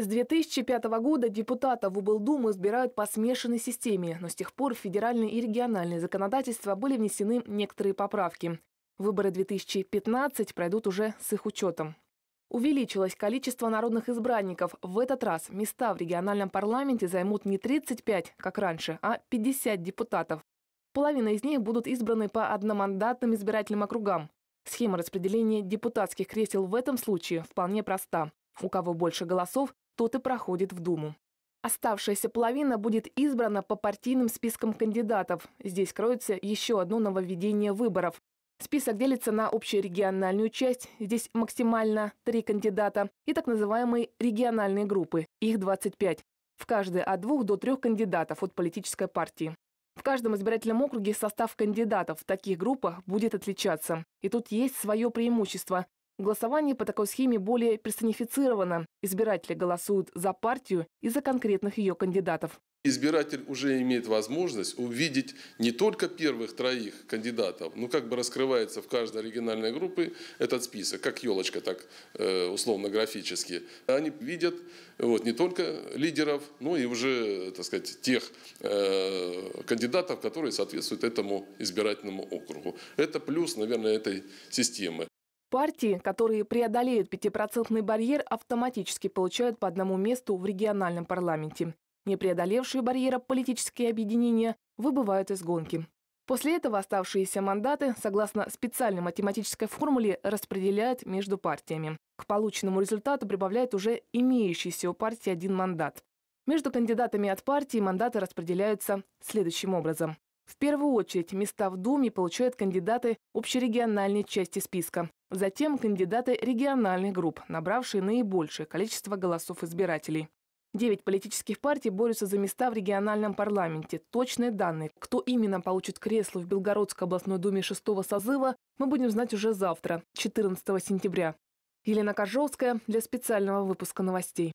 С 2005 года депутатов в Облдуму избирают по смешанной системе, но с тех пор в федеральное и региональное законодательство были внесены некоторые поправки. Выборы 2015 пройдут уже с их учетом. Увеличилось количество народных избранников. В этот раз места в региональном парламенте займут не 35, как раньше, а 50 депутатов. Половина из них будут избраны по одномандатным избирательным округам. Схема распределения депутатских кресел в этом случае вполне проста. У кого больше голосов, тот и проходит в Думу. Оставшаяся половина будет избрана по партийным спискам кандидатов. Здесь кроется еще одно нововведение выборов. Список делится на общерегиональную часть, здесь максимально три кандидата, и так называемые региональные группы, их 25. В каждой от двух до трех кандидатов от политической партии. В каждом избирательном округе состав кандидатов в таких группах будет отличаться. И тут есть свое преимущество. Голосование по такой схеме более персонифицировано. Избиратели голосуют за партию и за конкретных ее кандидатов. Избиратель уже имеет возможность увидеть не только первых троих кандидатов, но как бы раскрывается в каждой региональной группе этот список, как елочка, так э, условно-графически. Они видят вот, не только лидеров, но и уже, так сказать, тех э, кандидатов, которые соответствуют этому избирательному округу. Это плюс, наверное, этой системы. Партии, которые преодолеют 5% барьер, автоматически получают по одному месту в региональном парламенте. Не преодолевшие барьера политические объединения выбывают из гонки. После этого оставшиеся мандаты, согласно специальной математической формуле, распределяют между партиями. К полученному результату прибавляют уже имеющийся у партии один мандат. Между кандидатами от партии мандаты распределяются следующим образом. В первую очередь места в Думе получают кандидаты общерегиональной части списка, затем кандидаты региональных групп, набравшие наибольшее количество голосов избирателей. Девять политических партий борются за места в региональном парламенте. Точные данные, кто именно получит кресло в Белгородской областной думе шестого созыва, мы будем знать уже завтра, 14 сентября. Елена Коржовская для специального выпуска новостей.